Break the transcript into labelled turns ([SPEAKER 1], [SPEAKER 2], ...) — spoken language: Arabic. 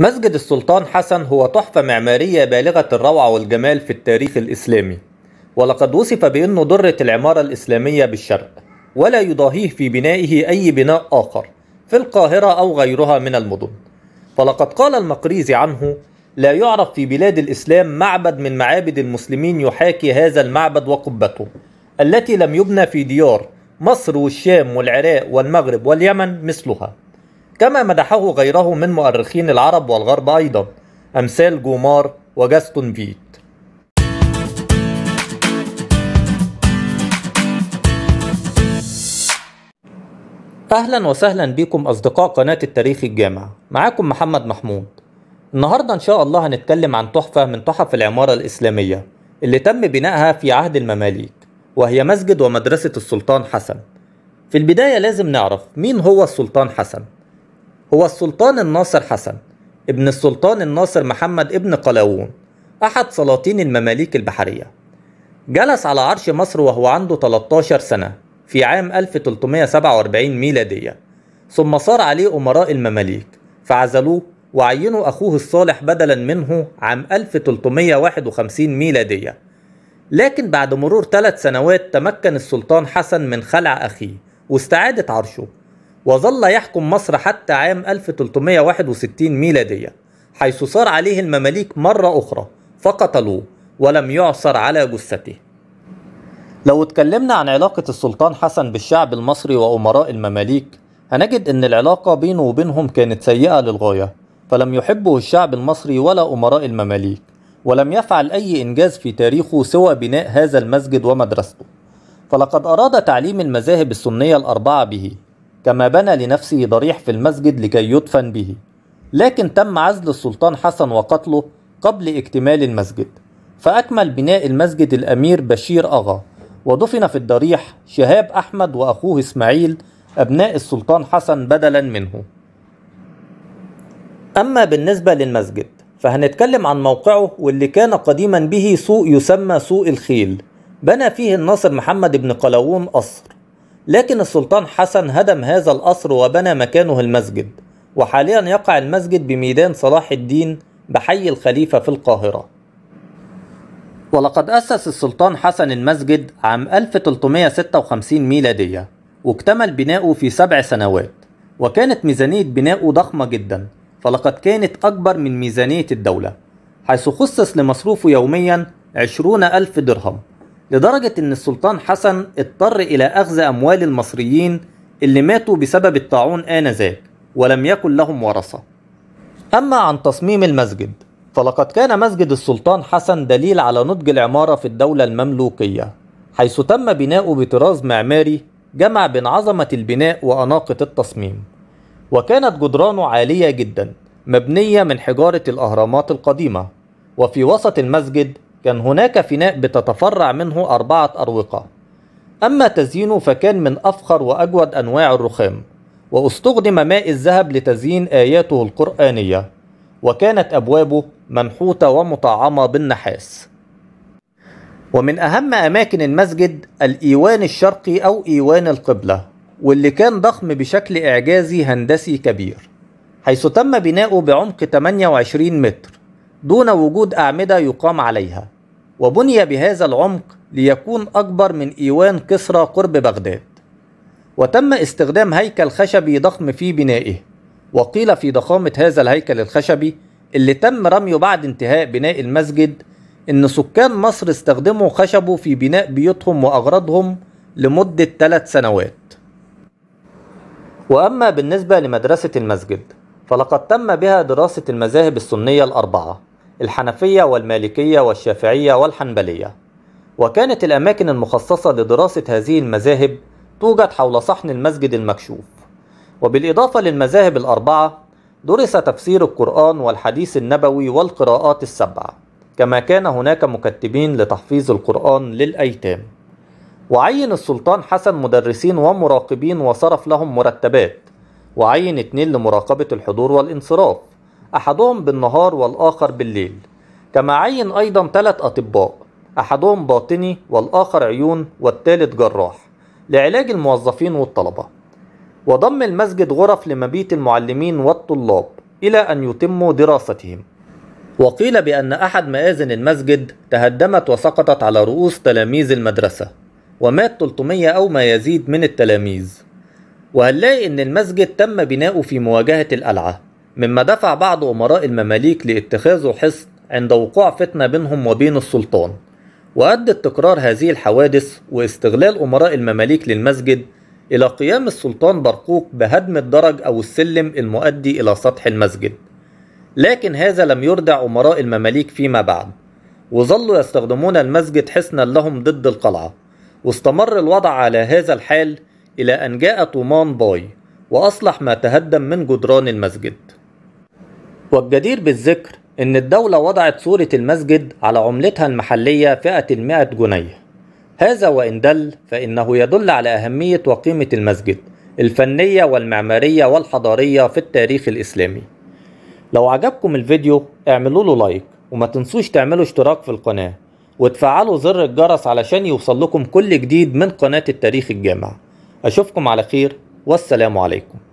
[SPEAKER 1] مسجد السلطان حسن هو تحفة معمارية بالغة الروعة والجمال في التاريخ الإسلامي ولقد وصف بأنه درة العمارة الإسلامية بالشرق ولا يضاهيه في بنائه أي بناء آخر في القاهرة أو غيرها من المدن فلقد قال المقريزي عنه لا يعرف في بلاد الإسلام معبد من معابد المسلمين يحاكي هذا المعبد وقبته التي لم يبنى في ديار مصر والشام والعراق والمغرب واليمن مثلها كما مدحه غيره من مؤرخين العرب والغرب أيضا أمثال جومار وجاستون فيت أهلا وسهلا بكم أصدقاء قناة التاريخ الجامع معاكم محمد محمود النهاردة إن شاء الله هنتكلم عن تحفة من تحف العمارة الإسلامية اللي تم بنائها في عهد المماليك وهي مسجد ومدرسة السلطان حسن في البداية لازم نعرف مين هو السلطان حسن هو السلطان الناصر حسن ابن السلطان الناصر محمد ابن قلاوون أحد سلاطين المماليك البحرية جلس على عرش مصر وهو عنده 13 سنة في عام 1347 ميلادية ثم صار عليه أمراء المماليك فعزلوه وعينوا أخوه الصالح بدلا منه عام 1351 ميلادية لكن بعد مرور ثلاث سنوات تمكن السلطان حسن من خلع أخيه واستعادة عرشه وظل يحكم مصر حتى عام 1361 ميلادية حيث صار عليه المماليك مرة أخرى فقتلوه ولم يعثر على جثته لو اتكلمنا عن علاقة السلطان حسن بالشعب المصري وأمراء المماليك هنجد أن العلاقة بينه وبينهم كانت سيئة للغاية فلم يحبه الشعب المصري ولا أمراء المماليك ولم يفعل أي إنجاز في تاريخه سوى بناء هذا المسجد ومدرسته فلقد أراد تعليم المذاهب السنية الأربعة به كما بنى لنفسه ضريح في المسجد لكي يدفن به لكن تم عزل السلطان حسن وقتله قبل اكتمال المسجد فأكمل بناء المسجد الأمير بشير أغا ودفن في الضريح شهاب أحمد وأخوه إسماعيل أبناء السلطان حسن بدلا منه أما بالنسبة للمسجد فهنتكلم عن موقعه واللي كان قديما به سوق يسمى سوق الخيل بنى فيه الناصر محمد بن قلاوون قصر لكن السلطان حسن هدم هذا القصر وبنى مكانه المسجد وحاليا يقع المسجد بميدان صلاح الدين بحي الخليفة في القاهرة ولقد أسس السلطان حسن المسجد عام 1356 ميلادية واكتمل بناؤه في سبع سنوات وكانت ميزانية بناؤه ضخمة جدا فلقد كانت أكبر من ميزانية الدولة حيث خصص لمصروفه يوميا 20 ألف درهم لدرجة ان السلطان حسن اضطر الى اخذ اموال المصريين اللي ماتوا بسبب الطاعون آنذاك ولم يكن لهم ورثة أما عن تصميم المسجد فلقد كان مسجد السلطان حسن دليل على نضج العمارة في الدولة المملوكية حيث تم بناؤه بطراز معماري جمع بين عظمة البناء وأناقة التصميم وكانت جدرانه عالية جدا مبنية من حجارة الأهرامات القديمة وفي وسط المسجد كان هناك فناء بتتفرع منه أربعة أروقة أما تزيينه فكان من أفخر وأجود أنواع الرخام واستخدم ماء الذهب لتزيين آياته القرآنية وكانت أبوابه منحوتة ومطعمة بالنحاس ومن أهم أماكن المسجد الإيوان الشرقي أو إيوان القبلة واللي كان ضخم بشكل إعجازي هندسي كبير حيث تم بناؤه بعمق 28 متر دون وجود أعمدة يقام عليها وبني بهذا العمق ليكون أكبر من إيوان كسرى قرب بغداد وتم استخدام هيكل خشبي ضخم في بنائه وقيل في ضخامة هذا الهيكل الخشبي اللي تم رميه بعد انتهاء بناء المسجد إن سكان مصر استخدموا خشبه في بناء بيوتهم وأغراضهم لمدة ثلاث سنوات وأما بالنسبة لمدرسة المسجد فلقد تم بها دراسة المذاهب السنية الأربعة الحنفية والمالكية والشافعية والحنبلية وكانت الأماكن المخصصة لدراسة هذه المذاهب توجد حول صحن المسجد المكشوف وبالإضافة للمذاهب الأربعة درس تفسير القرآن والحديث النبوي والقراءات السبعة كما كان هناك مكتبين لتحفيظ القرآن للأيتام وعين السلطان حسن مدرسين ومراقبين وصرف لهم مرتبات وعين اتنين لمراقبة الحضور والانصراف أحدهم بالنهار والآخر بالليل كما عين أيضا ثلاث أطباء أحدهم باطني والآخر عيون والثالث جراح لعلاج الموظفين والطلبة وضم المسجد غرف لمبيت المعلمين والطلاب إلى أن يتموا دراستهم وقيل بأن أحد مآذن المسجد تهدمت وسقطت على رؤوس تلاميذ المدرسة ومات 300 أو ما يزيد من التلاميذ وهنلاقي أن المسجد تم بناؤه في مواجهة القلعة مما دفع بعض أمراء المماليك لاتخاذه حصن عند وقوع فتنة بينهم وبين السلطان وأدت تكرار هذه الحوادث واستغلال أمراء المماليك للمسجد إلى قيام السلطان برقوق بهدم الدرج أو السلم المؤدي إلى سطح المسجد لكن هذا لم يردع أمراء المماليك فيما بعد وظلوا يستخدمون المسجد حصنا لهم ضد القلعة واستمر الوضع على هذا الحال إلى أن جاء طومان باي وأصلح ما تهدم من جدران المسجد والجدير بالذكر إن الدولة وضعت صورة المسجد على عملتها المحلية فئة المائة جنيه هذا وإن دل فإنه يدل على أهمية وقيمة المسجد الفنية والمعمارية والحضارية في التاريخ الإسلامي لو عجبكم الفيديو اعملوا له لايك وما تنسوش تعملوا اشتراك في القناة وتفعلوا زر الجرس علشان يوصل لكم كل جديد من قناة التاريخ الجامع أشوفكم على خير والسلام عليكم